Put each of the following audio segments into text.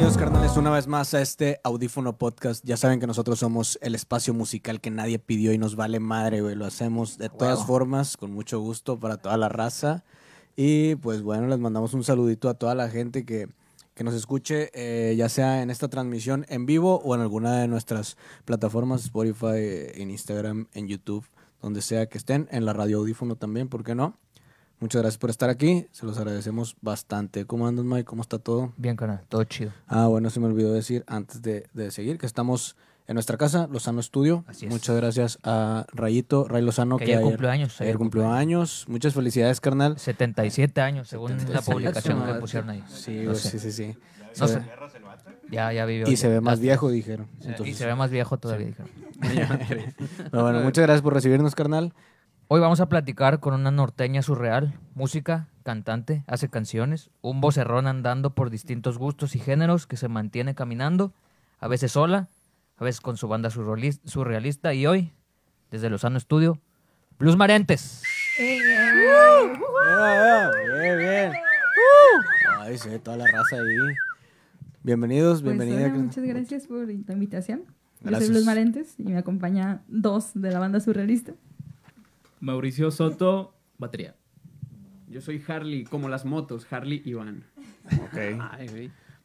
Bienvenidos carnales una vez más a este Audífono Podcast. Ya saben que nosotros somos el espacio musical que nadie pidió y nos vale madre, güey. Lo hacemos de todas formas, con mucho gusto para toda la raza. Y pues bueno, les mandamos un saludito a toda la gente que, que nos escuche, eh, ya sea en esta transmisión en vivo o en alguna de nuestras plataformas, Spotify, en Instagram, en YouTube, donde sea que estén, en la radio audífono también, ¿por qué no? Muchas gracias por estar aquí, se los agradecemos bastante. ¿Cómo andas, Mike? ¿Cómo está todo? Bien, carnal, todo chido. Ah, bueno, se me olvidó decir antes de, seguir que estamos en nuestra casa, Lozano Estudio. Así Muchas gracias a Rayito, Ray Lozano, que, ayer cumplió años. Ayer, cumplió años. Muchas felicidades, carnal. 77 años, según la publicación que pusieron ahí. Sí, sí, sí, sí. Ya, vivió. Y se ve más viejo, dijeron. y se ve más viejo todavía, dijeron. bueno, muchas gracias por recibirnos, carnal. Hoy vamos a platicar con una norteña surreal, música, cantante, hace canciones, un vocerrón andando por distintos gustos y géneros que se mantiene caminando, a veces sola, a veces con su banda surrealista y hoy, desde Lozano Estudio, Plus Marentes. Bien, bien. Ay, toda la raza ahí. Bienvenidos, pues, bienvenida. muchas gracias por la invitación. Yo soy Luz Marentes y me acompaña dos de la banda surrealista. Mauricio Soto, batería. Yo soy Harley, como las motos, Harley Iván. Ok.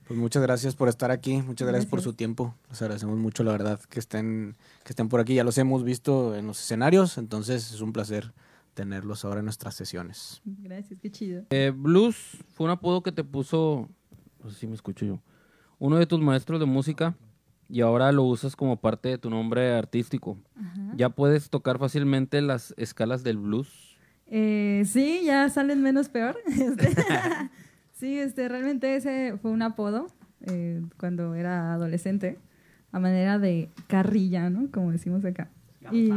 Pues muchas gracias por estar aquí, muchas gracias, por su tiempo. Les agradecemos mucho, la verdad, que estén, que estén por aquí. Ya los hemos visto en los escenarios, entonces es un placer tenerlos ahora en nuestras sesiones. Gracias, qué chido. Eh, blues fue un apodo que te puso, no sé si me escucho yo, uno de tus maestros de música y ahora lo usas como parte de tu nombre artístico. ¿Ya puedes tocar fácilmente las escalas del blues? Eh, sí, ya salen menos peor. Este, sí, este, realmente ese fue un apodo eh, cuando era adolescente, a manera de carrilla, ¿no? Como decimos acá. Y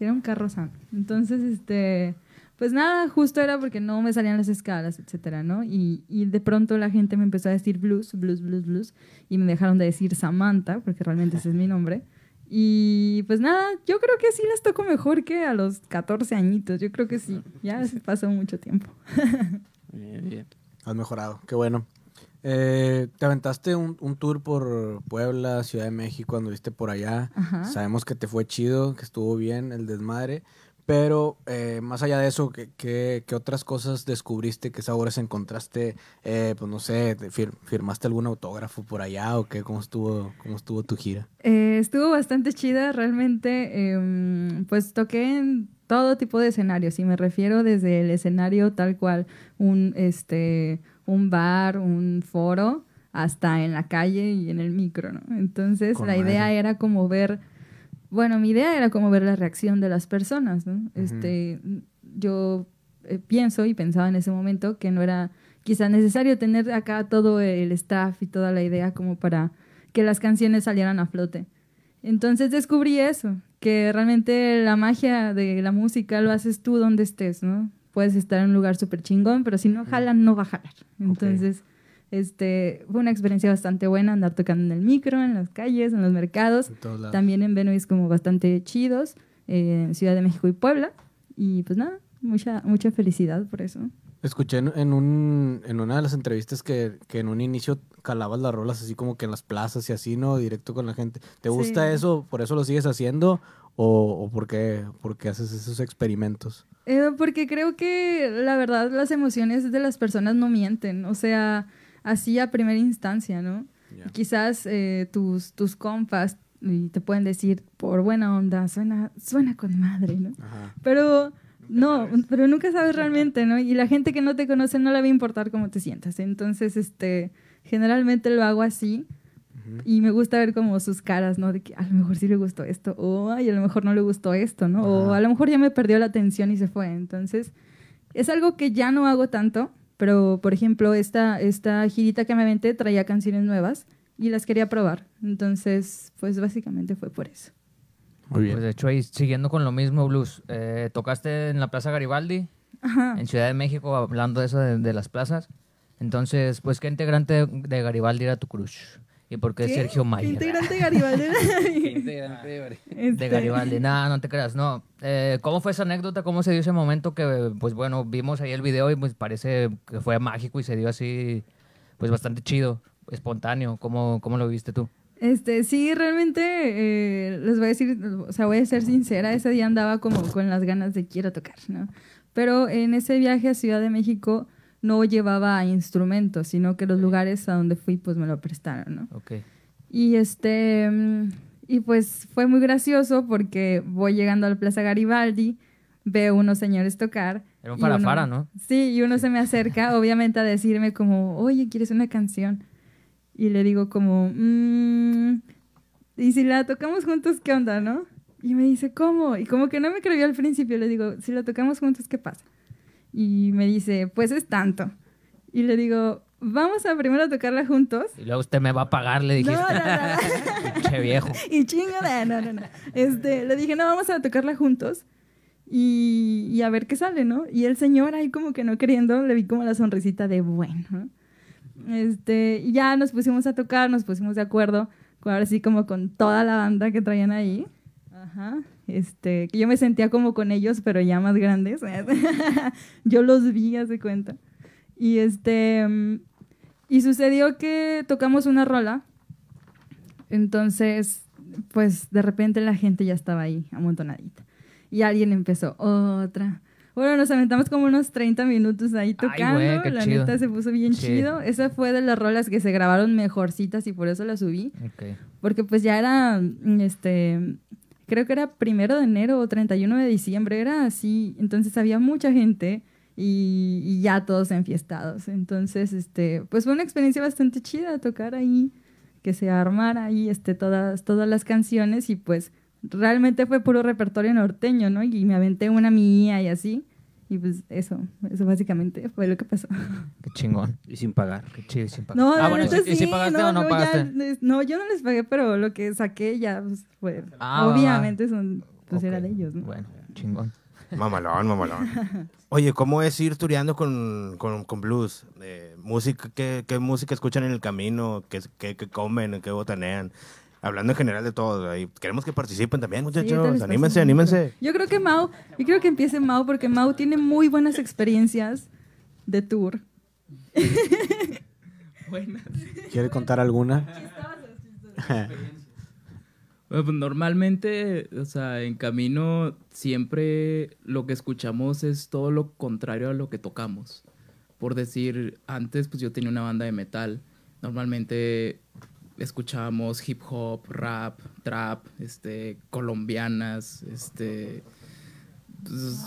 era un carrozano. Entonces, este, pues nada, justo era porque no me salían las escalas, etcétera, ¿no? Y, de pronto la gente me empezó a decir blues, blues, blues, blues, y me dejaron de decir Samantha, porque realmente ese es mi nombre. Y pues nada, yo creo que sí las toco mejor que a los 14 añitos, yo creo que sí, ya se pasó mucho tiempo. bien, bien. Has mejorado, qué bueno. Eh, te aventaste un, tour por Puebla, Ciudad de México, anduviste por allá. Sabemos que te fue chido, que estuvo bien el desmadre, pero eh, más allá de eso, ¿qué, otras cosas descubriste? ¿Qué sabores encontraste? Eh, pues no sé, ¿firmaste algún autógrafo por allá o qué? ¿Cómo estuvo, cómo estuvo tu gira? Eh, estuvo bastante chida, realmente. Em, pues toqué en todo tipo de escenarios y me refiero desde el escenario tal cual, un, este, un bar, un foro, hasta en la calle y en el micro, ¿no? Entonces la idea era como ver bueno, mi idea era como ver la reacción de las personas, ¿no? Este, yo eh, pienso y pensaba en ese momento que no era quizá necesario tener acá todo el staff y toda la idea como para que las canciones salieran a flote. Entonces descubrí eso, que realmente la magia de la música lo haces tú donde estés, ¿no? Puedes estar en un lugar súper chingón, pero si no jalan, no va a jalar. Entonces... Este, fue una experiencia bastante buena andar tocando en el micro, en las calles, en los mercados. También en Venuis como bastante chidos, eh, en Ciudad de México y Puebla. Y pues nada, mucha, mucha felicidad por eso. Escuché en, un, en una de las entrevistas que, que, en un inicio calabas las rolas así como que en las plazas y así, ¿no? Directo con la gente. ¿Te gusta eso? ¿Por eso lo sigues haciendo? ¿O, o por, qué, por, qué, haces esos experimentos? Eh, porque creo que la verdad las emociones de las personas no mienten. O sea, así a primera instancia, ¿no? Quizás eh, tus, tus compas te pueden decir por buena onda, suena, suena con madre, ¿no? Pero no, pero nunca sabes realmente, ¿no? Y la gente que no te conoce no le va a importar cómo te sientas. Entonces, este, generalmente lo hago así. Y me gusta ver como sus caras, ¿no? De que a lo mejor sí le gustó esto, o a lo mejor no le gustó esto, ¿no? O a lo mejor ya me perdió la atención y se fue. Entonces, es algo que ya no hago tanto, pero, por ejemplo, esta, esta girita que me vente traía canciones nuevas y las quería probar. Entonces, pues básicamente fue por eso. Muy bien. Pues de hecho, ahí siguiendo con lo mismo, Blues, eh, tocaste en la Plaza Garibaldi, en Ciudad de México, hablando de eso de, las plazas. Entonces, pues, ¿qué integrante de Garibaldi era tu crush? ¿Y por qué, Sergio Mayer? Integrante Garibaldi. integrante de, Garibaldi. Este. de Garibaldi. Nada, no te creas, no. Eh, ¿Cómo fue esa anécdota? ¿Cómo se dio ese momento que, pues bueno, vimos ahí el video y pues parece que fue mágico y se dio así, pues bastante chido, espontáneo? ¿Cómo, cómo lo viste tú? Este, sí, realmente eh, les voy a decir, o sea, voy a ser sincera, ese día andaba como con las ganas de quiero tocar, ¿no? Pero en ese viaje a Ciudad de México no llevaba instrumentos, sino que los lugares a donde fui pues me lo prestaron, ¿no? Ok. Y este, mm, y pues fue muy gracioso porque voy llegando a la Plaza Garibaldi, veo unos señores tocar. Era un parafara, ¿no? Sí, y uno se me acerca obviamente a decirme como, oye, ¿quieres una canción? Y le digo como, mmm, y si la tocamos juntos, ¿qué onda, no? Y me dice, ¿cómo? Y como que no me creyó al principio, le digo, si la tocamos juntos, ¿qué pasa? y me dice, pues es tanto. Y le digo, vamos a primero tocarla juntos. Y luego usted me va a pagar, le dije. No, no, viejo. Y chingada, no, no, no. Este, le dije, no, vamos a tocarla juntos y, a ver qué sale, ¿no? Y el señor ahí como que no queriendo, le vi como la sonrisita de bueno. Este, y ya nos pusimos a tocar, nos pusimos de acuerdo, ahora sí como con toda la banda que traían ahí. Ajá. Este, que yo me sentía como con ellos, pero ya más grandes. yo los vi, hace cuenta. Y este y sucedió que tocamos una rola. Entonces, pues de repente la gente ya estaba ahí amontonadita. Y alguien empezó otra. Bueno, nos aventamos como unos 30 minutos ahí tocando. la neta se puso bien chido. Esa fue de las rolas que se grabaron mejorcitas y por eso la subí. Porque pues ya era este creo que era primero de enero o 31 de diciembre, era así, entonces había mucha gente y, ya todos enfiestados. Entonces, este, pues fue una experiencia bastante chida tocar ahí, que se armara ahí este, todas, todas las canciones y pues realmente fue puro repertorio norteño, ¿no? Y me aventé una mía y así. Y pues eso, eso básicamente fue lo que pasó. Qué chingón. Y sin pagar. Qué chido, sin pagar. No, ah, bueno, sí, pagaste no, o no, pagaste? no, yo no les pagué, pero lo que saqué ya pues, fue. Ah, obviamente son, pues eran era de ellos, ¿no? Bueno, chingón. Mamalón, mamalón. Oye, ¿cómo es ir tureando con, con, con blues? Eh, música, ¿qué, ¿qué, música escuchan en el camino? ¿Qué, qué, qué comen? ¿Qué botanean? hablando en general de todo. queremos que participen también, muchachos. anímense, anímense. Yo creo que Mau, yo creo que empiece Mau porque Mau tiene muy buenas experiencias de tour. buenas. ¿Quiere contar alguna? Pues, normalmente, o sea, en camino siempre lo que escuchamos es todo lo contrario a lo que tocamos. Por decir, antes pues yo tenía una banda de metal. Normalmente escuchábamos hip hop, rap, trap, este, colombianas, este... Pues,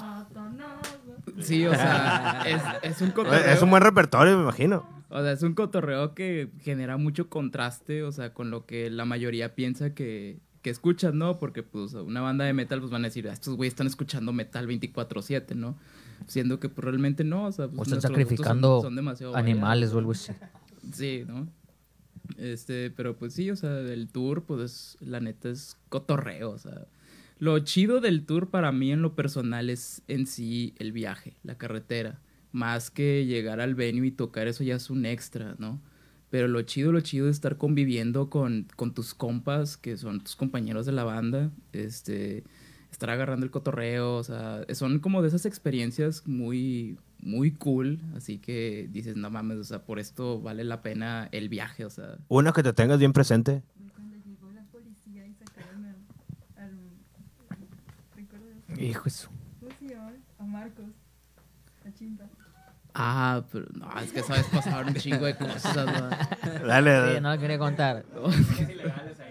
sí, o sea, es, un cotorreo. Es un buen repertorio, me imagino. O sea, es un cotorreo que genera mucho contraste, o sea, con lo que la mayoría piensa que, que escuchas, ¿no? Porque, pues, una banda de metal, pues, van a decir, ah, estos güeyes están escuchando metal 24-7, ¿no? Siendo que, pues, realmente no, o sea... Pues, están sacrificando son, animales o algo así. Sí, ¿no? Este, pero pues sí, o sea, el tour, pues la neta es cotorreo, o sea. Lo chido del tour para mí en lo personal es en sí el viaje, la carretera. Más que llegar al venue y tocar, eso ya es un extra, ¿no? Pero lo chido, lo chido es estar conviviendo con, con tus compas, que son tus compañeros de la banda, este, estar agarrando el cotorreo, o sea, son como de esas experiencias muy, muy cool, así que dices, no mames, o sea, por esto vale la pena el viaje, o sea. Una que te tengas bien presente. Hijo eso. A Marcos, a Ah, pero no, es que sabes pasar un chingo de cosas. ¿no? Dale, dale. no lo quería contar. o sea,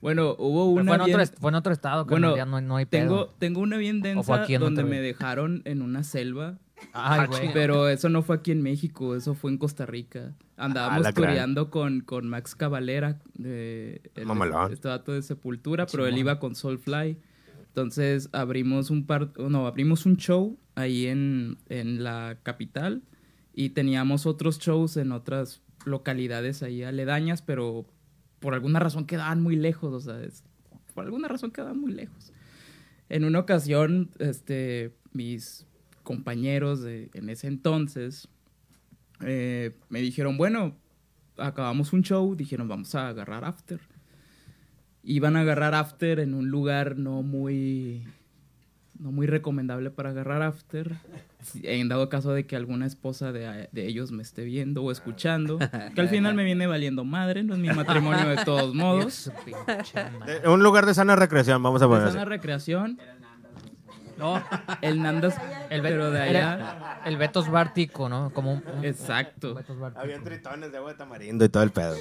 bueno, hubo una. Fue en, otro, fue en, otro, estado, que no, no, hay tengo, pedo. Tengo una bien densa donde me dejaron en una selva. Ay, güey. Pero eso no fue aquí en México, eso fue en Costa Rica. Andábamos peleando ah, con, con Max Cavalera, de, el, este dato de Sepultura, pero él iba con Soulfly. Entonces abrimos un par, no, abrimos un show ahí en, en la capital y teníamos otros shows en otras localidades ahí aledañas, pero por alguna razón quedaban muy lejos, o sea, por alguna razón quedaban muy lejos. En una ocasión, este, mis compañeros en ese entonces eh, me dijeron, bueno, acabamos un show, dijeron, vamos a agarrar after. Iban a agarrar after en un lugar no muy no muy recomendable para agarrar after. En dado caso de que alguna esposa de, ellos me esté viendo o escuchando, que al final me viene valiendo madre, no es mi matrimonio de todos modos. Eh, un lugar de sana recreación, vamos a poner. sana recreación. No, el Nandas, el pero de allá. El, Betos Bártico, ¿no? Como Exacto. tritones de agua de tamarindo y todo el pedo.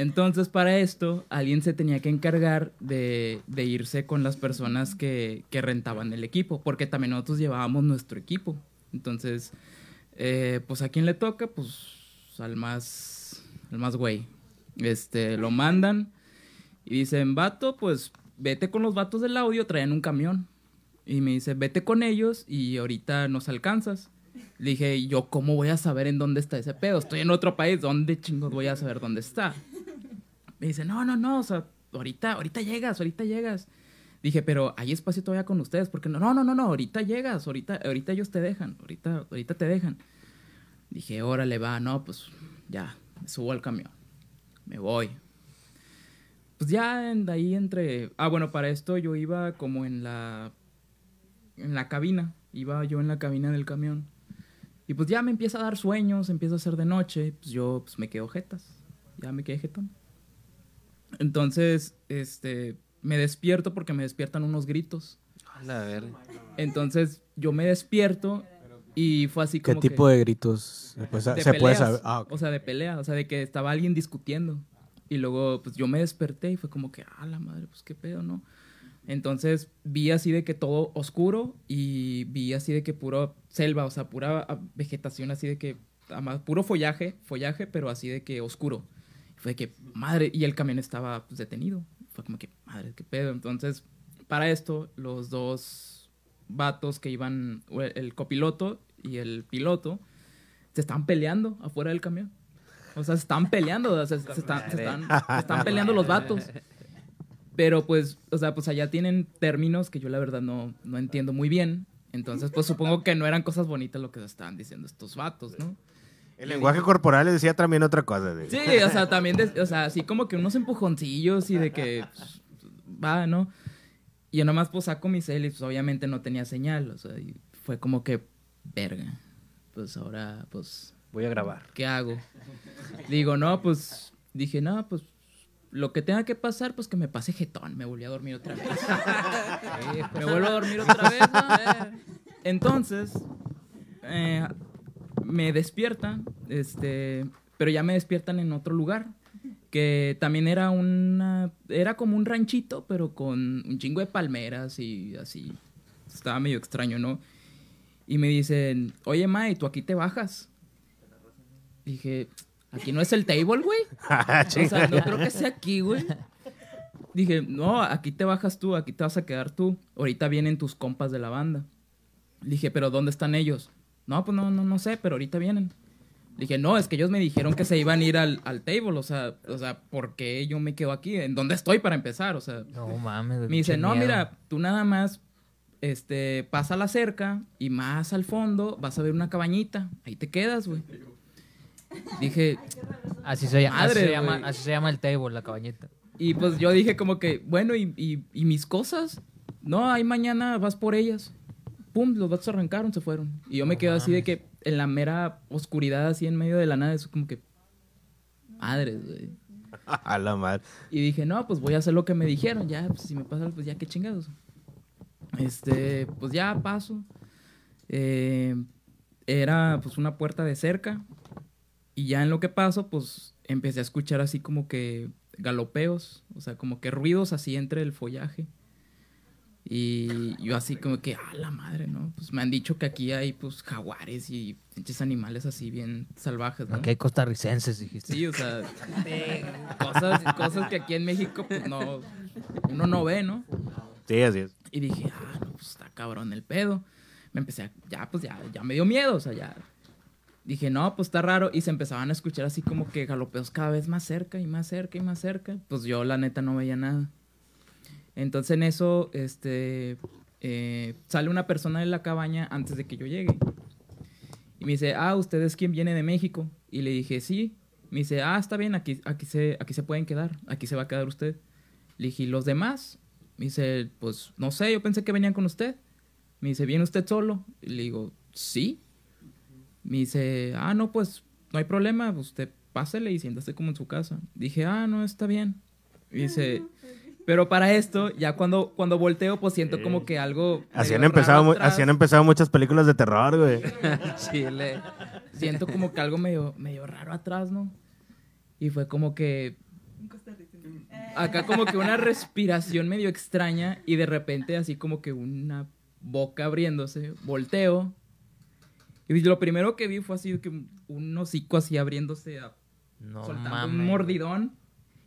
Entonces, para esto, alguien se tenía que encargar de, irse con las personas que, rentaban el equipo, porque también nosotros llevábamos nuestro equipo. Entonces, eh, pues a quien le toca, pues al más, al más güey. Este, lo mandan y dicen, vato, pues vete con los vatos del audio, traen un camión. Y me dice, vete con ellos y ahorita nos alcanzas. Le dije, ¿yo cómo voy a saber en dónde está ese pedo? Estoy en otro país, ¿dónde chingos voy a saber dónde está? Me dice, no, no, no, o sea, ahorita, ahorita llegas, ahorita llegas. Dije, pero hay espacio todavía con ustedes, porque no, no, no, no, ahorita llegas, ahorita, ahorita ellos te dejan, ahorita, ahorita te dejan. Dije, órale, va, no, pues ya, subo al camión, me voy. Pues ya de ahí entre, ah, bueno, para esto yo iba como en la, en la cabina, iba yo en la cabina del camión. Y pues ya me empieza a dar sueños, empieza a ser de noche, pues yo pues me quedo jetas, ya me quedé jetón. Entonces, este, me despierto porque me despiertan unos gritos. A ver. Entonces, yo me despierto y fue así como. ¿Qué tipo de gritos? Pues, ah, se puede saber. Ah, o sea, de pelea, o sea, de que estaba alguien discutiendo. Y luego, pues yo me desperté y fue como que, A ah, la madre, pues qué pedo, ¿no? Entonces vi así de que todo oscuro y vi así de que puro selva, o sea, pura vegetación así de que, puro follaje, follaje, pero así de que oscuro. Fue que, madre, y el camión estaba pues, detenido. Fue como que, madre, qué pedo. Entonces, para esto, los dos vatos que iban, el copiloto y el piloto, se están peleando afuera del camión. O sea, se están peleando, se, están, se, están, están, peleando los vatos. Pero pues, o sea, pues allá tienen términos que yo la verdad no, no entiendo muy bien. Entonces, pues supongo que no eran cosas bonitas lo que se estaban diciendo estos vatos, ¿no? El lenguaje corporal le decía también otra cosa. ¿sí? o sea, también, o sea, así como que unos empujoncillos y de que pues, va, ¿no? Y yo nomás pues saco mi cel pues obviamente no tenía señal, o sea, y fue como que, verga, pues ahora pues... Voy a grabar. ¿Qué hago? Digo, no, pues dije, no, pues lo que tenga que pasar, pues que me pase jetón, me volví a dormir otra vez. me vuelvo a dormir otra vez, ¿no? Entonces, eh, me despiertan, este, pero ya me despiertan en otro lugar, que también era una, era como un ranchito, pero con un chingo de palmeras y así, estaba medio extraño, ¿no? Y me dicen, oye, Mae, ¿tú aquí te bajas? Dije, aquí no es el table, güey. Ah, o sea, no creo que sea aquí, güey. Dije, no, aquí te bajas tú, aquí te vas a quedar tú. Ahorita vienen tus compas de la banda. Dije, pero ¿dónde están ellos? No, pues no, no, no sé, pero ahorita vienen. dije, no, es que ellos me dijeron que se iban a ir al, table, o sea, sea, ¿por qué yo me quedo aquí? ¿En dónde estoy para empezar? O sea, no mames. Me dice, no, mira, tú nada más este, pasa la cerca y más al fondo vas a ver una cabañita. Ahí te quedas, güey. Dije, así se, madre, así, se llama el table, la cabañita. Y pues yo dije como que, bueno, ¿y, y mis cosas? No, ahí mañana vas por ellas pum, los vatos arrancaron, se fueron. Y yo me quedo así de que en la mera oscuridad, así en medio de la nada, es como que. Madres, güey. A la madre. Y dije, no, pues voy a hacer lo que me dijeron, ya, pues, si me pasa, pues ya, qué chingados. Este, pues ya paso. Eh, era pues una puerta de cerca. Y ya en lo que paso, pues empecé a escuchar así como que galopeos, o sea, como que ruidos así entre el follaje. Y yo así como que, ah, la madre, ¿no? Pues me han dicho que aquí hay pues jaguares y pinches animales así bien salvajes, ¿no? Aquí hay costarricenses, dijiste. Sí, o sea, cosas, cosas que aquí en México pues no, uno no ve, ¿no? Sí, así es. Y dije, ah, pues está cabrón el pedo. Me empecé a, ya, pues ya, ya me dio miedo, o sea, ya. Dije, no, pues está raro. Y se empezaban a escuchar así como que galopeos cada vez más cerca y más cerca y más cerca. Pues yo la neta no veía nada. Entonces en eso este, eh, sale una persona de la cabaña antes de que yo llegue. Y me dice, ah, ¿usted es quien viene de México? Y le dije, sí. Me dice, ah, está bien, aquí, aquí, se, aquí se pueden quedar, aquí se va a quedar usted. Le dije, ¿y los demás? Me dice, pues no sé, yo pensé que venían con usted. Me dice, ¿viene usted solo? Y le digo, sí. Me dice, ah, no, pues no hay problema, usted pásele y siéntase como en su casa. Dije, ah, no, está bien. Me dice, ah, pues. Pero para esto, ya cuando, cuando volteo, pues siento como que algo. Así han, empezado, así empezado muchas películas de terror, güey. Chile. Siento como que algo medio, medio raro atrás, ¿no? Y fue como que. Acá como que una respiración medio extraña y de repente así como que una boca abriéndose, volteo. Y lo primero que vi fue así que un hocico así abriéndose, a, no mames. un mordidón.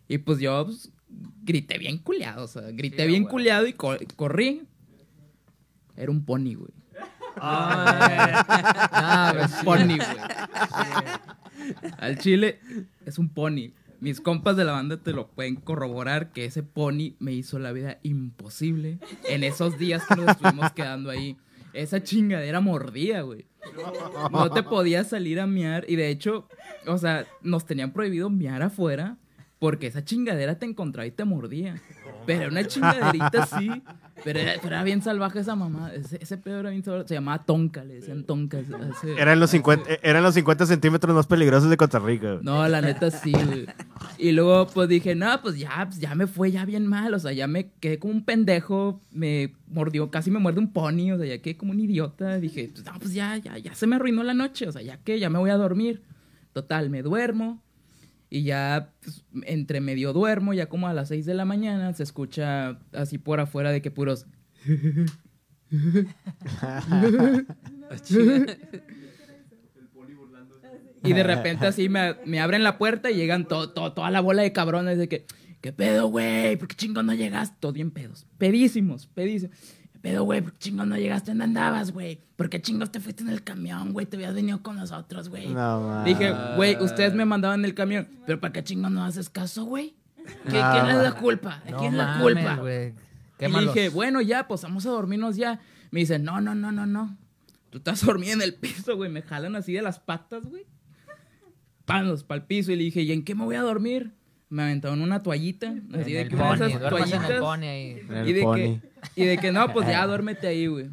Y pues yo pues, grité bien culeado, o sea, grité bien culiado y corrí. Era un pony, güey. Ah, es ah, pony, güey. Al chile es un pony. Mis compas de la banda te lo pueden corroborar que ese pony me hizo la vida imposible en esos días que nos estuvimos quedando ahí. Esa chingadera mordía, güey. No te podías salir a miar y de hecho, o sea, nos tenían prohibido miar afuera porque esa chingadera te encontraba y te mordía. Pero pero una chingaderita sí, Pero era, bien salvaje esa mamá. Ese, pedo era bien salvaje. Se llamaba tonca, le decían tonca. eran, los 50, eh, los 50 centímetros más peligrosos de Costa Rica. No, la neta sí, Y luego pues dije, no, pues ya, pues, ya me fue ya bien mal. O sea, ya me quedé como un pendejo. Me mordió, casi me muerde un pony. O sea, ya quedé como un idiota. Dije, pues, no, pues ya, ya, ya se me arruinó la noche. O sea, ya que ya me voy a dormir. Total, me duermo y ya pues, entre medio duermo, ya como a las 6 de la mañana, se escucha así por afuera de que puros... y de repente así me, abren la puerta y llegan toda la bola de cabrones de que, ¿qué pedo, güey? ¿Por qué chingón no llegas? Todo bien pedos. Pedísimos, pedísimos. Pero, güey? ¿Por no llegaste? donde andabas, güey? ¿Por qué chingos te fuiste en el camión, güey? Te habías venido con nosotros, güey. Dije, güey, ustedes me mandaban en el camión. ¿Pero para qué chingos no haces caso, güey? ¿Quién es la culpa? ¿Quién es la culpa? y dije, bueno, ya, pues vamos a dormirnos ya. Me dice no, no, no, no, no. Tú estás dormida en el piso, güey. Me jalan así de las patas, güey. Panos, pa'l piso. Y le dije, ¿y en qué me voy a dormir? me aventaron una toallita. así de que esas toallitas, y, de Que, y de que, no, pues ya duérmete ahí, güey.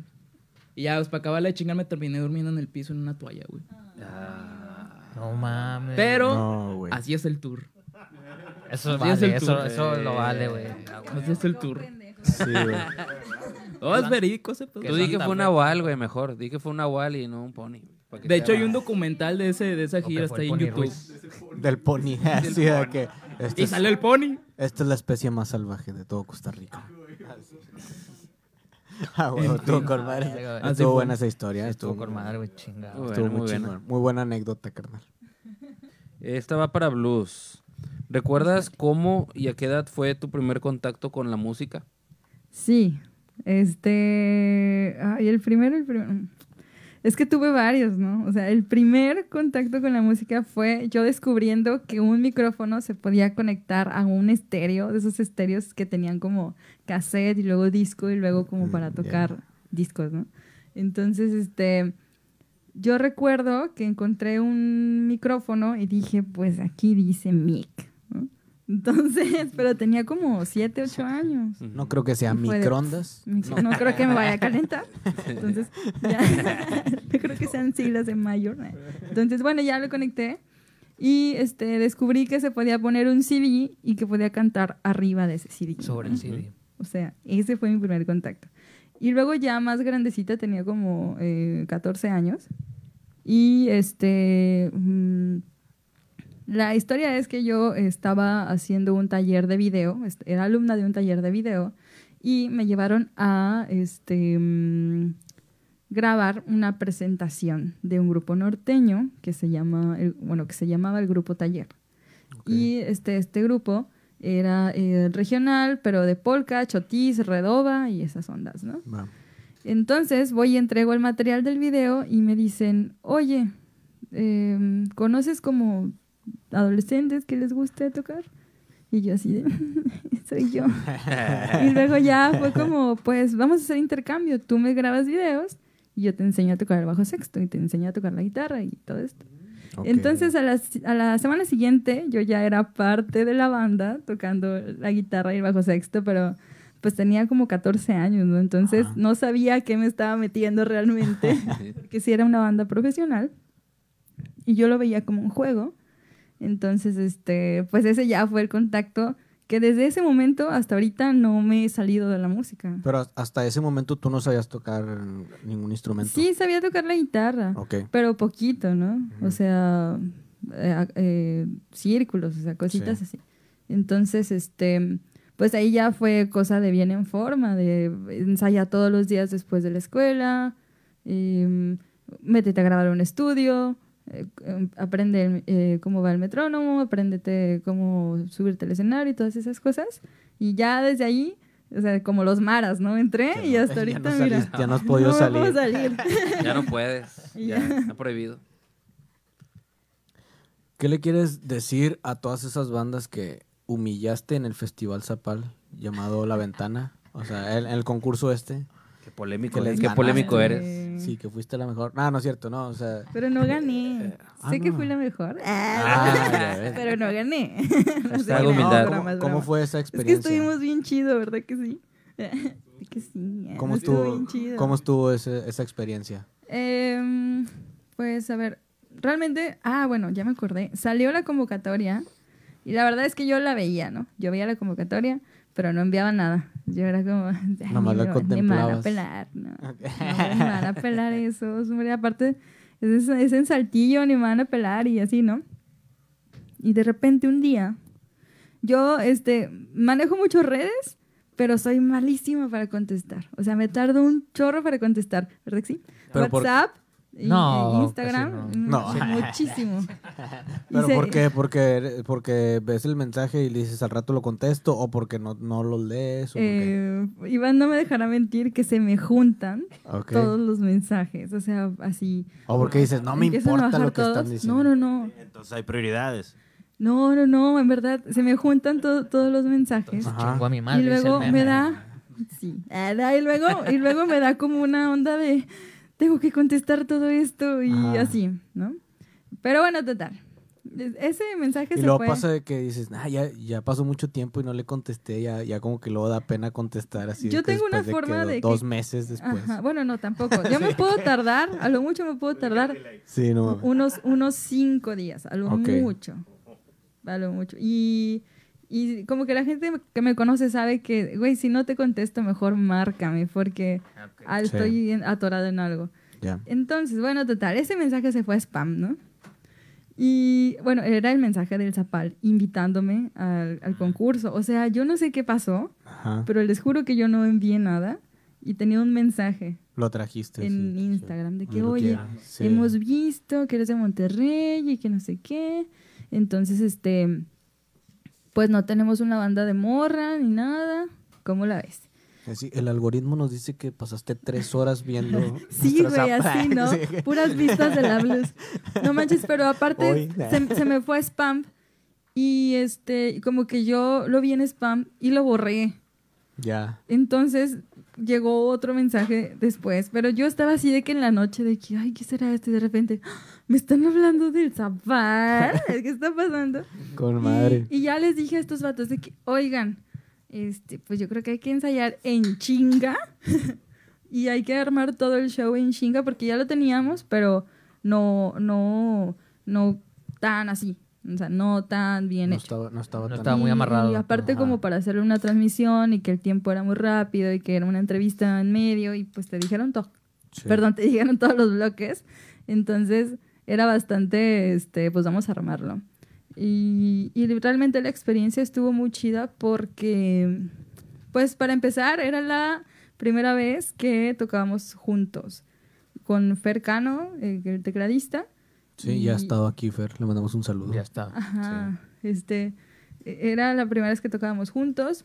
Y ya, pues para acabar la chingada... me terminé durmiendo en el piso en una toalla, güey. Ah. no mames. Pero, así es el tour. Eso es el tour. eso lo vale, güey. Así es el tour. Sí, güey. No, oh, es verídico ese Tú di que fue una wall, güey, mejor. Di que fue una wall y no un pony. De hecho, hay un documental de, ese, de esa gira, está ahí en YouTube. Del pony, así de que... Este y sale el pony. Esta es la especie más salvaje de todo Costa Rica. ah, ah bueno, estuvo con madre. estuvo buena esa historia. Estuvo, muy, buena. Muy buena anécdota, carnal. Esta va para blues. ¿Recuerdas cómo y a qué edad fue tu primer contacto con la música? Sí. Este. Ay, el primero, el primero. Es que tuve varios, ¿no? O sea, el primer contacto con la música fue yo descubriendo que un micrófono se podía conectar a un estéreo, de esos estéreos que tenían como cassette y luego disco y luego como para tocar discos, ¿no? Entonces, este, yo recuerdo que encontré un micrófono y dije, pues aquí dice mic, entonces, pero tenía como 7, 8 años. No creo que sea microondas. no. creo que me vaya a calentar. Entonces, ya, no creo que sean siglas de mayor. Eh. Entonces, bueno, ya lo conecté y este, descubrí que se podía poner un CD y que podía cantar arriba de ese CD. Sobre el CD. O sea, ese fue mi primer contacto. Y luego ya más grandecita, tenía como 14 eh, años. Y este, mm, la historia es que yo estaba haciendo un taller de video, este, era alumna de un taller de video, y me llevaron a este, mm, grabar una presentación de un grupo norteño que se, llama bueno, que se llamaba el Grupo Taller. Y este, este grupo era eh, regional, pero de polka, chotis, redoba y esas ondas, ¿no? Entonces voy y entrego el material del video y me dicen, oye, em, ¿conoces como adolescentes que les guste tocar. Y yo así de, soy yo. y luego ya fue como, pues vamos a hacer intercambio. Tú me grabas videos y yo te enseño a tocar el bajo sexto y te enseño a tocar la guitarra y todo esto. Entonces a la, a la semana siguiente yo ya era parte de la banda tocando la guitarra y el bajo sexto, pero pues tenía como 14 años, ¿no? Entonces no sabía qué me estaba metiendo realmente, Que si era una banda profesional. Y yo lo veía como un juego entonces, este, pues ese ya fue el contacto que desde ese momento hasta ahorita no me he salido de la música. Pero hasta ese momento tú no sabías tocar ningún instrumento. Sí, sabía tocar la guitarra, pero poquito, ¿no? O sea, eh, eh, círculos, o sea, cositas así. Entonces, este, pues ahí ya fue cosa de bien en forma, de ensayar todos los días después de la escuela, y em, métete a grabar un estudio, aprender eh, em, aprende eh, cómo va el metrónomo, aprendete cómo subirte al escenario y todas esas cosas. Y ya desde ahí, o sea, como los maras, ¿no? Entré y hasta ahorita, ya no mira. ya no has podido salir. ya no puedes, ya, está prohibido. ¿Qué le quieres decir a todas esas bandas que humillaste en el Festival Zapal llamado La Ventana? O sea, en el concurso este. Polémico, ¿qué polémico eres? Sí, que fuiste la mejor. No, no es cierto, no, Pero no gané. Eh, sé ah, que fui la mejor. Ah, ah, pero no gané. ¿Cómo, fue esa experiencia? Es que estuvimos bien chido, ¿verdad que sí? que eh, ¿Cómo estuvo, ese, esa experiencia? Em, pues, a ver, realmente... Ah, bueno, ya me acordé. Salió la convocatoria y la verdad es que yo la veía, ¿no? Yo veía la convocatoria pero no enviaba nada. Yo era como, me lo ni me van a pelar, no, okay. me van a pelar eso, aparte es, es en saltillo, ni me van a pelar y así, ¿no? Y de repente un día, yo este, manejo muchas redes, pero soy malísima para contestar. O sea, me tardo un chorro para contestar, ¿verdad que sí? WhatsApp no, Instagram. No. Mm, muchísimo. ¿Pero por qué? Porque, ves el mensaje y le dices al rato lo contesto o porque no, no lo lees? O eh, Iván no me dejará mentir que se me juntan todos los mensajes. O sea, así. O porque dices, no me importa lo que están diciendo. No, no, no. Entonces hay prioridades. No, no, no, en verdad, se me juntan todos los mensajes. y luego me da... Sí. Ah, y luego, y luego me da como una onda de tengo que contestar todo esto y ah. así, ¿no? Pero bueno, total. Ese mensaje y luego pasa de que dices, ah, ya, ya pasó mucho tiempo y no le contesté, ya, ya como que luego da pena contestar así. Yo tengo una forma de, que... Dos meses después. Bueno, no, tampoco. Yo me puedo tardar, a lo mucho me puedo tardar sí, no, unos, unos cinco días, a lo mucho. A lo mucho. Y y como que la gente que me conoce sabe que, güey, si no te contesto, mejor márcame, porque ah, estoy atorado en algo. Ya. Entonces, bueno, total, ese mensaje se fue a spam, ¿no? Y bueno, era el mensaje del Zapal invitándome al, al concurso. O sea, yo no sé qué pasó, pero les juro que yo no envié nada y tenía un mensaje. Lo trajiste. En Instagram, de que, oye, hemos visto que eres de Monterrey y que no sé qué. Entonces, este, pues no tenemos una banda de morra ni nada. ¿Cómo la ves? Pues el algoritmo nos dice que pasaste tres horas viendo. sí, güey, así, ¿no? Puras vistas de la blues. No manches, pero aparte se, me fue a spam y este, como que yo lo vi en spam y lo borré. Ya. Entonces llegó otro mensaje después, pero yo estaba así de que en la noche, de que, ay, ¿qué será esto? Y de repente, ah, me están hablando del zapar, ¿qué está pasando? Con madre. Y, ya les dije a estos vatos de que, oigan, este, pues yo creo que hay que ensayar en chinga y hay que armar todo el show en chinga porque ya lo teníamos, pero no, no, no tan así. O sea, no tan bien no Estaba, no estaba, muy amarrado. Y aparte como para hacer una transmisión y que el tiempo era muy rápido y que era una entrevista en medio y pues te dijeron Perdón, te todos los bloques. Entonces era bastante, este, pues vamos a armarlo. Y, y realmente la experiencia estuvo muy chida porque, pues para empezar, era la primera vez que tocábamos juntos con Fer Cano, el tecladista, Sí, ya ha mm. estado aquí, Fer. Le mandamos un saludo. Ya está. Este, e-, era la primera vez que tocábamos juntos.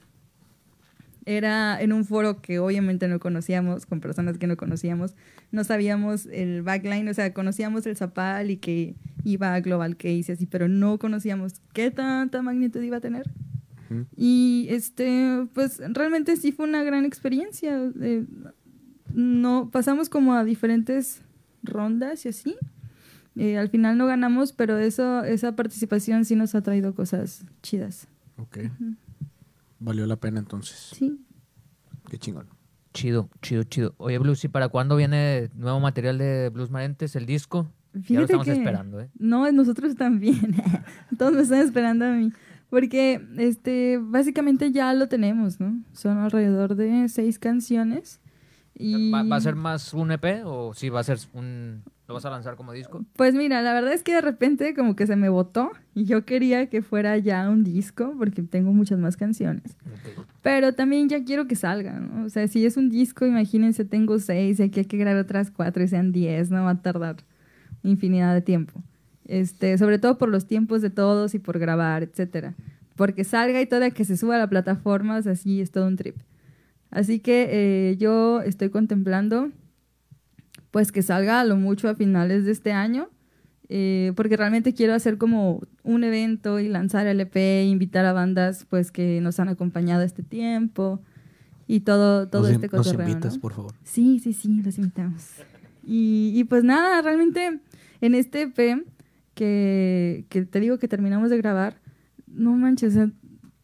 Era en un foro que obviamente no conocíamos, con personas que no conocíamos. No sabíamos el backline, o sea, conocíamos el Zapal y que iba a Global Case y así, pero no conocíamos qué tanta magnitud iba a tener. Y este, pues realmente sí fue una gran experiencia. Eh, no, pasamos como a diferentes rondas y así al final no ganamos, pero eso, esa participación sí nos ha traído cosas chidas. Ok. Valió la pena entonces. Sí. Qué chingón. Chido, chido, chido. Oye, Blues, ¿y para cuándo viene nuevo material de Blues Marentes, el disco? Fíjate ya lo estamos esperando, ¿eh? No, nosotros también. Todos me están esperando a mí. Porque este, básicamente ya lo tenemos, ¿no? Son alrededor de seis canciones. ¿Va, a ser más un EP o sí va a ser un, ¿Lo vas a lanzar como disco? Pues mira, la verdad es que de repente como que se me botó y yo quería que fuera ya un disco porque tengo muchas más canciones. Pero también ya quiero que salga, ¿no? O sea, si es un disco, imagínense, tengo seis y aquí hay que grabar otras cuatro y sean diez, no va a tardar infinidad de tiempo. Este, sobre todo por los tiempos de todos y por grabar, etcétera. Porque salga y todo que se suba a la plataformas... Así es todo un trip. Así que eh, yo estoy contemplando pues que salga a lo mucho a finales de este año, eh, porque realmente quiero hacer como un evento y lanzar el EP, invitar a bandas pues que nos han acompañado este tiempo y todo, todo este cotorreo. Nos invitas, por favor. Sí, sí, sí, los invitamos. Y, y pues nada, realmente en este EP que, que, te digo que terminamos de grabar, no manches,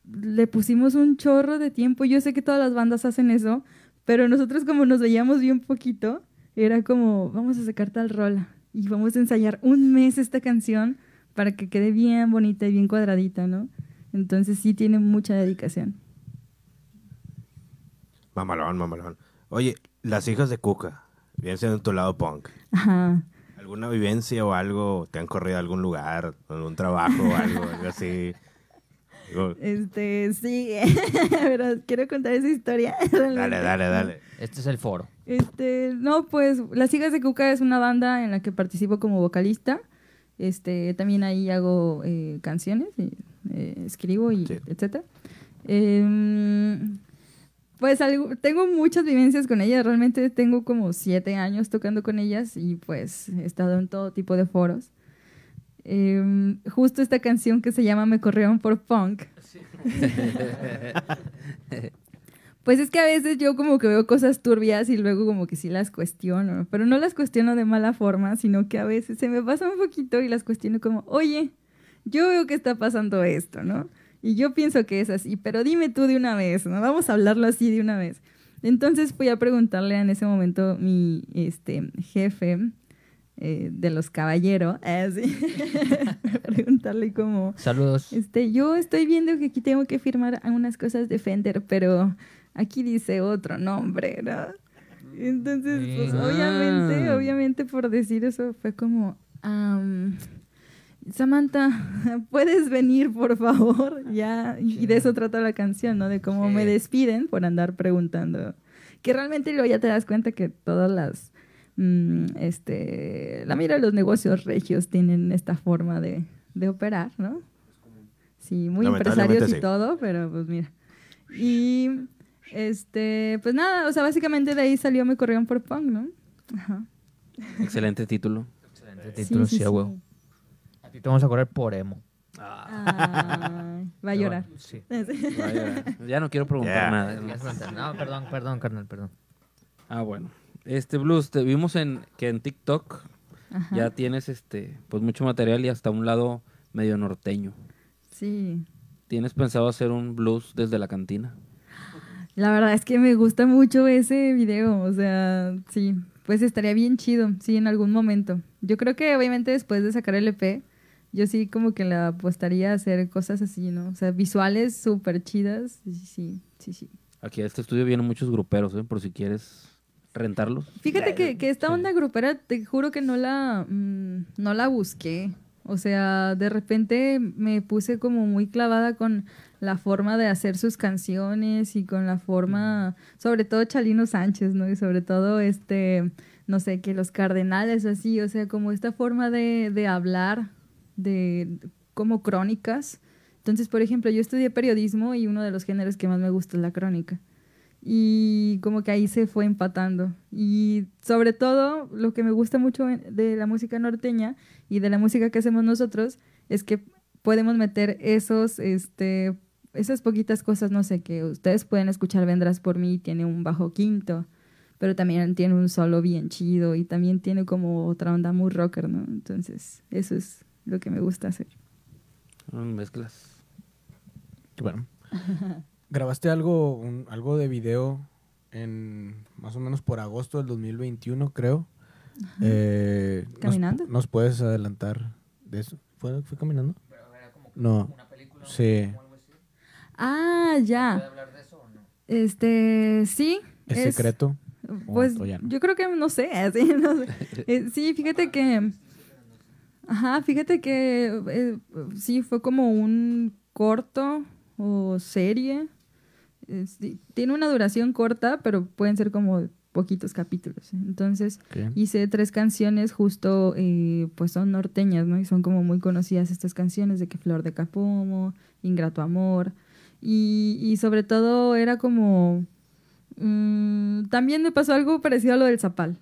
le pusimos un chorro de tiempo. Yo sé que todas las bandas hacen eso, pero nosotros como nos veíamos bien poquito, era como, vamos a sacar tal rola y vamos a ensayar un mes esta canción para que quede bien bonita y bien cuadradita, ¿no? Entonces sí tiene mucha dedicación. Mamalón, mamalón. Oye, las hijas de Cuca, bien siendo tu lado punk. Ajá. ¿Alguna vivencia o algo? ¿Te han corrido a algún lugar, algún trabajo o algo, así? Este, sí, pero quiero contar esa historia. Dale, dale, dale. Este es el foro. Este, no, pues Las sigas de Cuca es una banda en la que participo como vocalista. Este, también ahí hago eh, canciones, eh, eh, escribo y etcétera. Em, pues tengo muchas vivencias con ellas, realmente tengo como siete años tocando con ellas y pues he estado en todo tipo de foros. Em, justo esta canción que se llama Me corrieron por punk. Pues es que a veces yo como que veo cosas turbias y luego como que sí las cuestiono, pero no las cuestiono de mala forma, sino que a veces se me pasa un poquito y las cuestiono como, oye, yo veo que está pasando esto, ¿no? Y yo pienso que es así, pero dime tú de una vez, ¿no? Vamos a hablarlo así de una vez. Entonces fui a preguntarle en ese momento mi este, jefe eh, de los caballeros, así, eh, preguntarle como... Saludos. Este, yo estoy viendo que aquí tengo que firmar algunas cosas de Fender, pero aquí dice otro nombre, ¿no? Entonces, pues obviamente, obviamente por decir eso fue como, Samantha, ¿puedes venir por favor? Ya, y de eso trata la canción, ¿no? De cómo me despiden por andar preguntando. Que realmente luego ya te das cuenta que todas las, mm, este, la mira de los negocios regios tienen esta forma de, de operar, ¿no? Sí, muy empresarios y todo, pero pues mira. Y este, pues nada, o sea, básicamente de ahí salió Mi corrión por punk, ¿no? Excelente título. Excelente título, sí, sí, A ti te vamos a correr por emo. Ah, va a llorar. Ya no quiero preguntar nada. No, perdón, perdón, carnal, perdón. Ah, bueno. Este Blues, te vimos en que en TikTok ya tienes este pues mucho material y hasta un lado medio norteño. Sí. ¿Tienes pensado hacer un blues desde la cantina? La verdad es que me gusta mucho ese video, o sea, sí, pues estaría bien chido, sí, en algún momento. Yo creo que obviamente después de sacar el EP, yo sí como que la apostaría a hacer cosas así, ¿no? O sea, visuales súper chidas, sí, sí, sí. Aquí a este estudio vienen muchos gruperos, ¿eh? Por si quieres rentarlos. Fíjate que, esta onda grupera, te juro que no la, mm, no la busqué. O sea, de repente me puse como muy clavada con la forma de hacer sus canciones y con la forma, sobre todo Chalino Sánchez, ¿no? Y sobre todo este, no sé, que los cardenales así, o sea, como esta forma de, de hablar, de como crónicas. Entonces, por ejemplo, yo estudié periodismo y uno de los géneros que más me gusta es la crónica y como que ahí se fue empatando. Y sobre todo, lo que me gusta mucho de la música norteña y de la música que hacemos nosotros es que podemos meter esos, este, esas poquitas cosas, no sé, que ustedes pueden escuchar Vendrás por mí, tiene un bajo quinto, pero también tiene un solo bien chido y también tiene como otra onda muy rocker, ¿no? Entonces, eso es lo que me gusta hacer. Mezclas. Bueno. grabaste algo, algo de video en más o menos por agosto del 2021, creo. Eh, ¿Caminando? Nos, puedes adelantar de eso? ¿Fue, caminando? no. Una película, sí. algo Ah, ya. hablar de eso o no? Este, sí. ¿Es, secreto? Pues yo creo que no sé. Sí, no sé. Eh, fíjate que. Ajá, fíjate que eh, sí fue como un corto o serie tiene una duración corta, pero pueden ser como poquitos capítulos. ¿eh? Entonces hice tres canciones justo, eh, pues son norteñas, ¿no? Y son como muy conocidas estas canciones de que Flor de Capomo, Ingrato Amor. Y, sobre todo era como... Mm, también me pasó algo parecido a lo del zapal.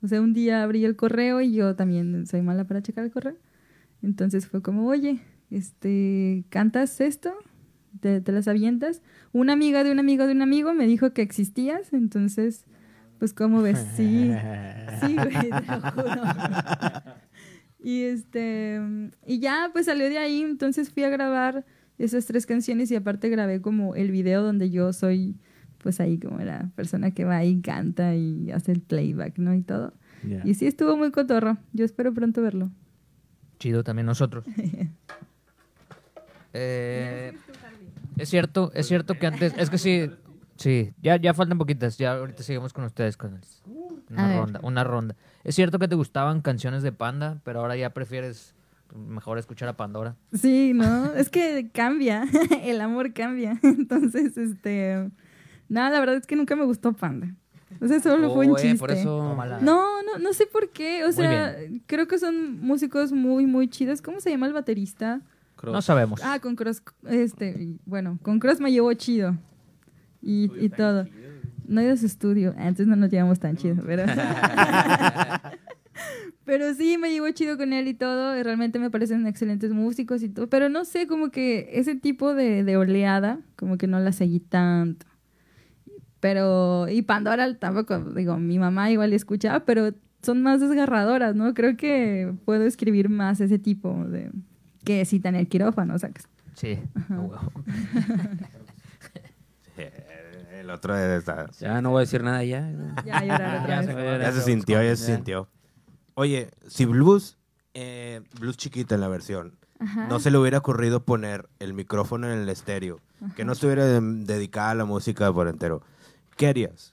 O sea, un día abrí el correo y yo también soy mala para checar el correo. Entonces fue como, oye, este, ¿cantas esto? te, las avientas. Una amiga de un amigo de un amigo me dijo que existías, entonces, pues, ¿cómo ves? Sí, sí, güey, Y, este, y ya, pues salió de ahí, entonces fui a grabar esas tres canciones y aparte grabé como el video donde yo soy, pues ahí como la persona que va y canta y hace el playback, ¿no? Y todo. Y sí, estuvo muy cotorro. Yo espero pronto verlo. Chido también nosotros. eh... Es cierto, es cierto que antes. Es que sí, sí. Ya, ya faltan poquitas. Ya ahorita seguimos con ustedes, con Una ronda, una ronda. Es cierto que te gustaban canciones de Panda, pero ahora ya prefieres mejor escuchar a Pandora. Sí, ¿no? es que cambia. El amor cambia. Entonces, este. Nada, la verdad es que nunca me gustó Panda. O sea, solo fue un oh, eh, chiste. No, no, no sé por qué. O sea, creo que son músicos muy, muy chidos. ¿Cómo se llama el baterista? No sabemos. Ah, con Cross, este, bueno, con Cross me llevó chido. Y, y todo. No he ido a su estudio, antes no nos llevamos tan chido, pero... pero sí, me llevó chido con él y todo, realmente me parecen excelentes músicos y todo, pero no sé, como que ese tipo de, de oleada, como que no la seguí tanto. Pero, y Pandora tampoco, digo, mi mamá igual escuchaba, pero son más desgarradoras, ¿no? Creo que puedo escribir más ese tipo de, que si en el quirófano, sacas. Sí. El otro de Ya no voy a decir nada ya. Ya, ya, se, sintió, ya se sintió. Oye, si Blues, eh, Blues chiquita en la versión, no se le hubiera ocurrido poner el micrófono en el estéreo, que no estuviera dedicada a la música por entero, ¿qué harías?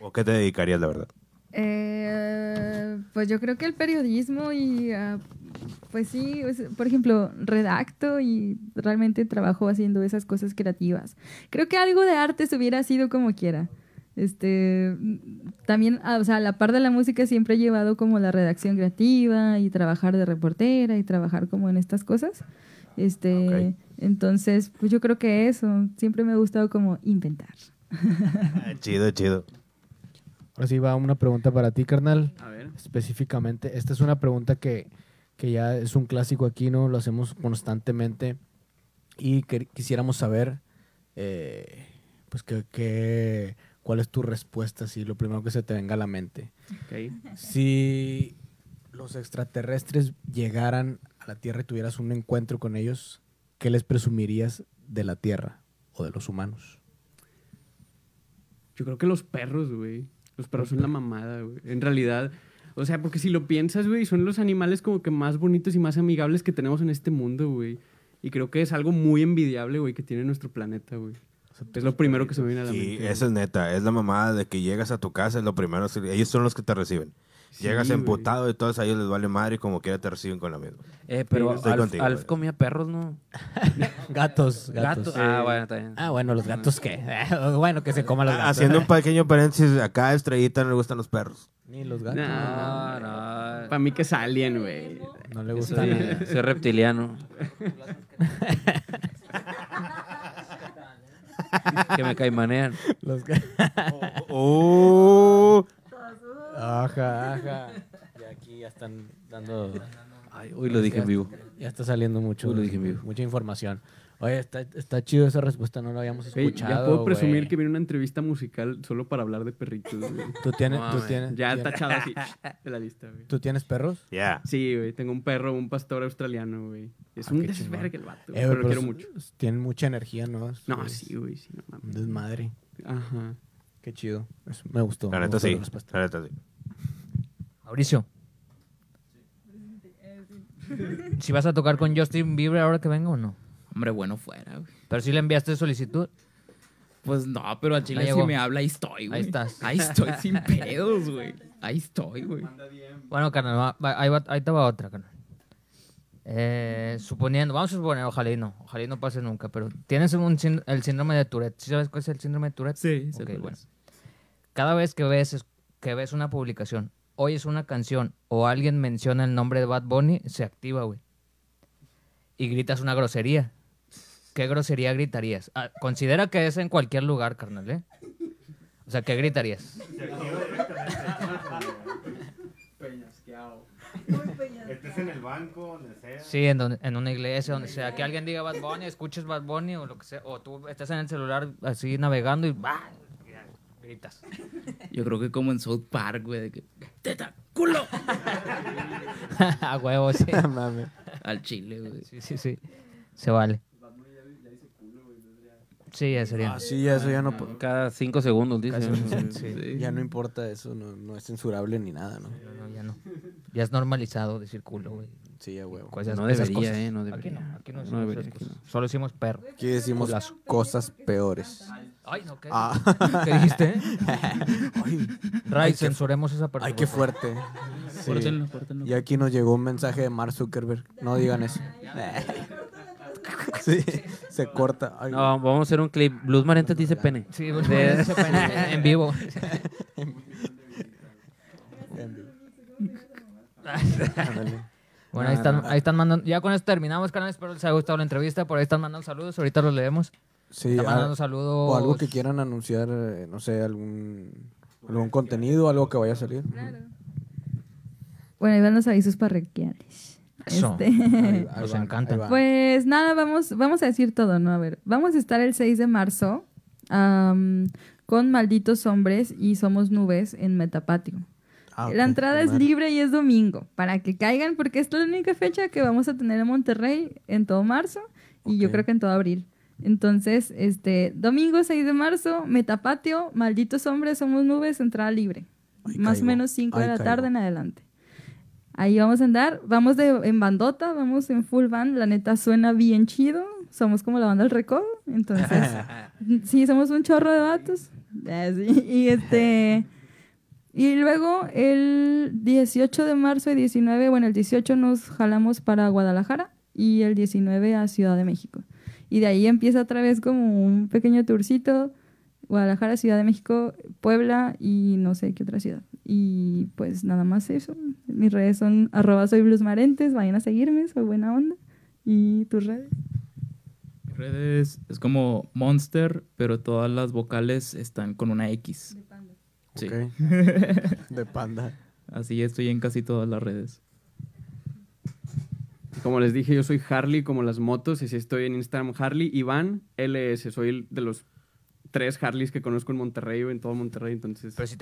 ¿O qué te dedicarías, la verdad? Eh, pues yo creo que el periodismo y ah, pues sí, por ejemplo, redacto y realmente trabajo haciendo esas cosas creativas. Creo que algo de arte se hubiera sido como quiera. Este, mm, también, ah, o sea, a la par de la música siempre he llevado como la redacción creativa y trabajar de reportera y trabajar como en estas cosas. Este, entonces, pues yo creo que eso, siempre me ha gustado como inventar. Ah, chido, chido. Ahora sí va una pregunta para ti, carnal. A ver. Específicamente, esta es una pregunta que, ya es un clásico aquí, ¿no? Lo hacemos constantemente y quisiéramos saber, eh, pues, que, cuál es tu respuesta, si lo primero que se te venga a la mente. Si los extraterrestres llegaran a la Tierra y tuvieras un encuentro con ellos, ¿qué les presumirías de la Tierra o de los humanos? Yo creo que los perros, güey. Los pues, perros son la mamada, güey. En realidad, o sea, porque si lo piensas, güey, son los animales como que más bonitos y más amigables que tenemos en este mundo, güey. Y creo que es algo muy envidiable, güey, que tiene nuestro planeta, güey. es lo primero que se me viene a la mente. Sí, eso es neta. Es la mamada de que llegas a tu casa, es lo primero. Ellos son los que te reciben. Llegas emputado y todos ahí ellos les vale madre y como quiera te reciben con la misma. Eh, pero Alf, comía perros, ¿no? gatos, gatos. Ah, bueno, está Ah, bueno, los gatos qué. bueno, que se coman los ah, gatos. Haciendo un pequeño paréntesis, acá a Estrellita no le gustan los perros. Ni los gatos. no. Para mí que es alien, güey. No le gusta Soy reptiliano. que me caimanean. Los... oh, Ajá, ajá. Y aquí ya están dando. Ay, hoy lo dije en vivo. Ya está saliendo mucho. lo dije en vivo. Mucha información. Oye, está, está chido esa respuesta, no la habíamos escuchado. ya puedo presumir que viene una entrevista musical solo para hablar de perritos. Tú tienes, tú tienes. Ya está chado, así de la lista, güey. ¿Tú tienes perros? Ya. Sí, güey. Tengo un perro, un pastor australiano, güey. Es ah, un desvergue el vato, eh, pero, lo quiero mucho. Tienen mucha energía, ¿no? No, sí, güey. Sí, no Desmadre. Ajá. Qué chido. me gustó. La neta sí. La neta sí. Mauricio. ¿Si vas a tocar con Justin Bieber ahora que vengo o no? Hombre, bueno, fuera, güey. Pero si le enviaste solicitud. Pues no, pero al chile si me habla, ahí estoy, güey. Ahí estás. Ahí estoy sin pedos, güey. Ahí estoy, güey. Bueno, carnal, ahí, va, te va otra, carnal. Eh, suponiendo, vamos a suponer, ojalá y no, ojalá y no pase nunca, pero tienes un, el síndrome de Tourette. ¿Sí sabes cuál es el síndrome de Tourette? Sí, sí. Ok, bueno. Cada vez que ves, que ves una publicación, oyes una canción o alguien menciona el nombre de Bad Bunny, se activa, güey. Y gritas una grosería. ¿Qué grosería gritarías? Ah, considera que es en cualquier lugar, carnal, ¿eh? O sea, ¿qué gritarías? Peñasqueado. Estés en el banco, donde sea. Sí, en, una iglesia, donde sea. Que alguien diga Bad Bunny, escuches Bad Bunny o lo que sea. O tú estás en el celular así navegando y va. Yo creo que como en South Park, güey, de que teta, culo. a huevo, sí. Al chile, güey. Sí, sí, sí. Se vale. Sí, ya sería. Ah, sí, eso ya no. Cada cinco segundos, dice. Ya no importa eso, no, no, es censurable ni nada, ¿no? No, ya no. Ya es normalizado decir culo, güey. Sí, ya, huevo. Pues, no debería, ¿eh? No Aquí no, aquí no, Solo decimos perro. Aquí decimos las cosas peores. Ay, no, ¿qué? Ah. ¿Qué dijiste? Ray, censuremos esa parte. Ay, qué fuerte. Y aquí nos llegó un mensaje de Mark Zuckerberg. No digan eso. sí, se corta. no, vamos a hacer un clip. Blues Marentes dice pene. Sí, dice pene. En vivo. bueno, ahí están, ahí están mandando. Ya con esto terminamos, Canales, Espero les haya gustado la entrevista. Por ahí están mandando saludos. Ahorita los leemos. Sí, O algo que quieran anunciar, eh, no sé, algún, contenido, algo que vaya a salir. Claro. Bueno, ahí van los avisos parroquiales. Este. Pues nada, vamos, vamos a decir todo, ¿no? A ver, vamos a estar el 6 de marzo con Malditos Hombres y Somos Nubes en Metapatio. Ah, la entrada es libre y es domingo, para que caigan, porque esta es la única fecha que vamos a tener en Monterrey en todo marzo y yo creo que en todo abril. Entonces, este, domingo 6 de marzo, Metapatio, Malditos Hombres, Somos Nubes, entrada libre. Más o menos 5 de la tarde en adelante. Ahí vamos a andar, vamos en bandota, vamos en full band, la neta suena bien chido, somos como la banda del recodo, entonces, sí, somos un chorro de vatos. Y este... Y luego el 18 de marzo y 19, bueno, el 18 nos jalamos para Guadalajara y el 19 a Ciudad de México. Y de ahí empieza otra vez como un pequeño tourcito. Guadalajara, Ciudad de México, Puebla y no sé qué otra ciudad. Y pues nada más eso. Mis redes son arroba soy blusmarentes, vayan a seguirme, soy buena onda. ¿Y tus redes? Mis redes es como Monster, pero todas las vocales están con una X. De panda. Sí. de panda. Así estoy en casi todas las redes. Como les dije, yo soy Harley, como las motos, y si estoy en Instagram, Harley Iván LS. Soy el de los tres Harleys que conozco en Monterrey o en todo Monterrey, entonces... Pero si,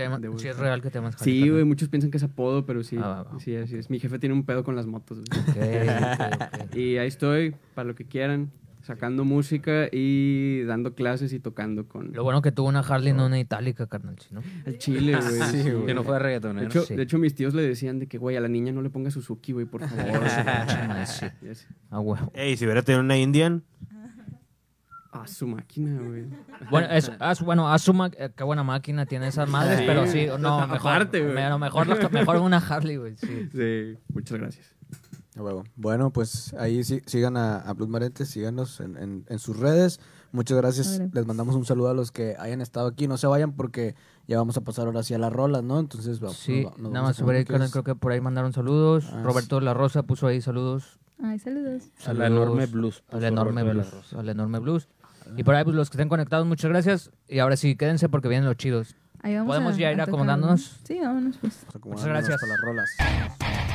es real que te llamas Harley. Sí, güey, muchos piensan que es apodo, pero sí, ah, sí, es. Mi jefe tiene un pedo con las motos. y ahí estoy, para lo que quieran sacando música y dando clases y tocando con. Lo bueno que tuvo una Harley, no una itálica, carnal, ¿no? el chile, güey. Que no fue De hecho, de hecho, mis tíos le decían de que, güey, a la niña no le ponga Suzuki, güey, por favor. sí. Ah, güey. Ey, si hubiera tenido una Indian. A su máquina, güey. Bueno, es, a su, bueno, a eh, qué buena máquina tiene esas madres, pero sí, no, mejor, Aparte, mejor, mejor, mejor una Harley, güey. Sí. sí, muchas gracias. Bueno, pues ahí sigan a, a Plus Marete, síganos en, sus redes. Muchas gracias. Les mandamos un saludo a los que hayan estado aquí. No se vayan porque ya vamos a pasar ahora hacia las rolas, ¿no? Entonces, vamos. Sí, nada más sobre creo, que por ahí mandaron saludos. Ah, Roberto La Rosa puso ahí saludos. Ay, saludos. saludos a la enorme blues. A enorme blues. enorme ah. blues. Y por ahí, pues los que estén conectados, muchas gracias. Y ahora sí, quédense porque vienen los chidos. Ahí vamos Podemos ya ir acomodándonos. Sí, vámonos pues. Muchas gracias. a las rolas.